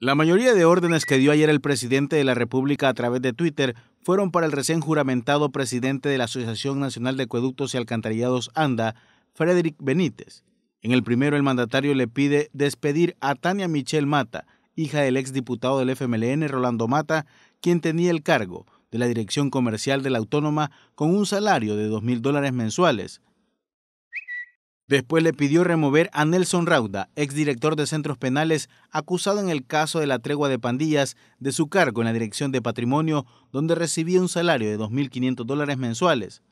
La mayoría de órdenes que dio ayer el presidente de la República a través de Twitter fueron para el recién juramentado presidente de la Asociación Nacional de Acueductos y Alcantarillados ANDA, Frederick Benítez. En el primero, el mandatario le pide despedir a Tania Michelle Mata, hija del ex diputado del FMLN Rolando Mata, quien tenía el cargo de la dirección comercial de la autónoma con un salario de mil dólares mensuales, Después le pidió remover a Nelson Rauda, exdirector de centros penales, acusado en el caso de la tregua de pandillas, de su cargo en la Dirección de Patrimonio, donde recibía un salario de 2.500 dólares mensuales.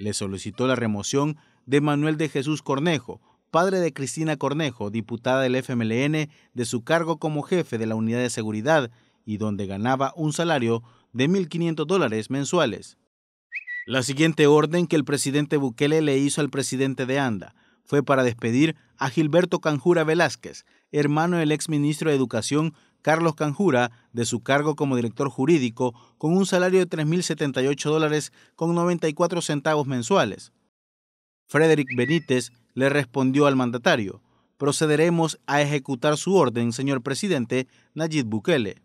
Le solicitó la remoción de Manuel de Jesús Cornejo, padre de Cristina Cornejo, diputada del FMLN, de su cargo como jefe de la Unidad de Seguridad, y donde ganaba un salario de 1.500 dólares mensuales. La siguiente orden que el presidente Bukele le hizo al presidente de Anda fue para despedir a Gilberto Canjura Velázquez, hermano del exministro de Educación Carlos Canjura, de su cargo como director jurídico, con un salario de 3.078 dólares con 94 centavos mensuales. Frederick Benítez le respondió al mandatario, procederemos a ejecutar su orden, señor presidente Nayib Bukele.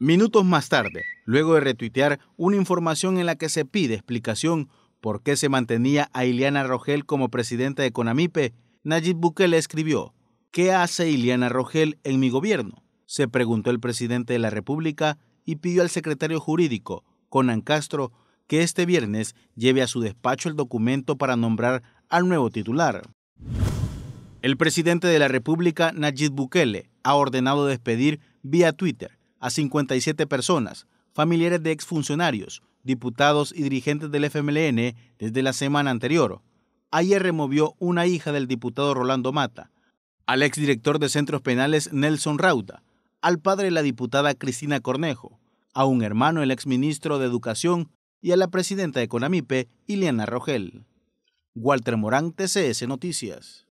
Minutos más tarde, luego de retuitear una información en la que se pide explicación por qué se mantenía a Ileana Rogel como presidenta de Conamipe, Nayib Bukele escribió, ¿Qué hace Ileana Rogel en mi gobierno? se preguntó el presidente de la República y pidió al secretario jurídico, Conan Castro, que este viernes lleve a su despacho el documento para nombrar al nuevo titular. El presidente de la República, Nayib Bukele, ha ordenado despedir vía Twitter a 57 personas familiares de exfuncionarios, diputados y dirigentes del FMLN desde la semana anterior. Ayer removió una hija del diputado Rolando Mata, al exdirector de centros penales Nelson Rauta, al padre de la diputada Cristina Cornejo, a un hermano el exministro de Educación y a la presidenta de CONAMIPE, Ileana Rogel. Walter Morán, TCS Noticias.